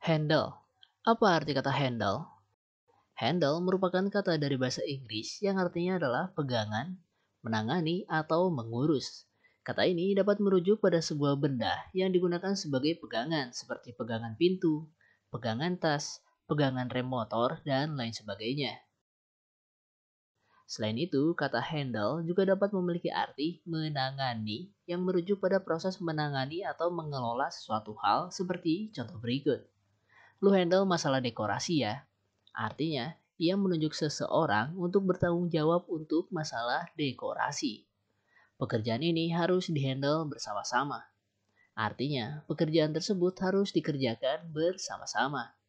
Handle. Apa arti kata handle? Handle merupakan kata dari bahasa Inggris yang artinya adalah pegangan, menangani, atau mengurus. Kata ini dapat merujuk pada sebuah benda yang digunakan sebagai pegangan seperti pegangan pintu, pegangan tas, pegangan rem motor, dan lain sebagainya. Selain itu, kata handle juga dapat memiliki arti menangani yang merujuk pada proses menangani atau mengelola sesuatu hal seperti contoh berikut lu handle masalah dekorasi ya. Artinya, ia menunjuk seseorang untuk bertanggung jawab untuk masalah dekorasi. Pekerjaan ini harus dihandle bersama-sama. Artinya, pekerjaan tersebut harus dikerjakan bersama-sama.